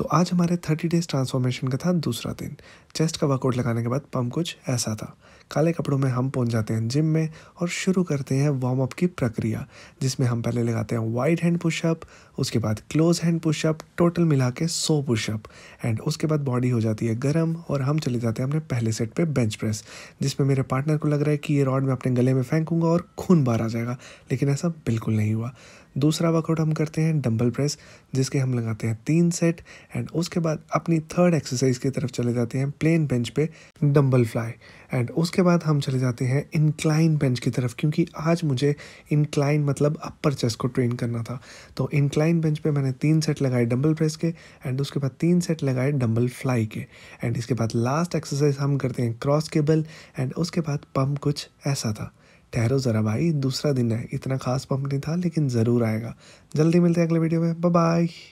तो आज हमारे थर्टी डेज ट्रांसफॉर्मेशन का था दूसरा दिन चेस्ट का वर्कआउट लगाने के बाद पम्प कुछ ऐसा था काले कपड़ों में हम पहुंच जाते हैं जिम में और शुरू करते हैं वार्म अप की प्रक्रिया जिसमें हम पहले लगाते हैं वाइड हैंड पुशअप उसके बाद क्लोज हैंड पुशअप टोटल मिला के सौ पुशअप एंड उसके बाद बॉडी हो जाती है गर्म और हम चले जाते हैं अपने पहले सेट पे बेंच प्रेस जिसमें मेरे पार्टनर को लग रहा है कि ये रॉड मैं अपने गले में फेंकूंगा और खून बाहर आ जाएगा लेकिन ऐसा बिल्कुल नहीं हुआ दूसरा वर्कआउट हम करते हैं डंबल प्रेस जिसके हम लगाते हैं तीन सेट एंड उसके बाद अपनी थर्ड एक्सरसाइज की तरफ चले जाते हैं प्लेन बेंच पे डंबल फ्लाई एंड उसके बाद हम चले जाते हैं इंक्लाइन बेंच की तरफ क्योंकि आज मुझे इंक्लाइन मतलब अपर चेस्ट को ट्रेन करना था तो इंक्लाइन बेंच पे मैंने तीन सेट लगाए डंबल प्रेस के एंड उसके बाद तीन सेट लगाए डंबल फ्लाई के एंड इसके बाद लास्ट एक्सरसाइज हम करते हैं क्रॉस केबल एंड उसके बाद पम्प कुछ ऐसा था ठहरो ज़रा भाई दूसरा दिन है इतना ख़ास पंप नहीं था लेकिन ज़रूर आएगा जल्दी मिलते हैं अगले वीडियो में बाय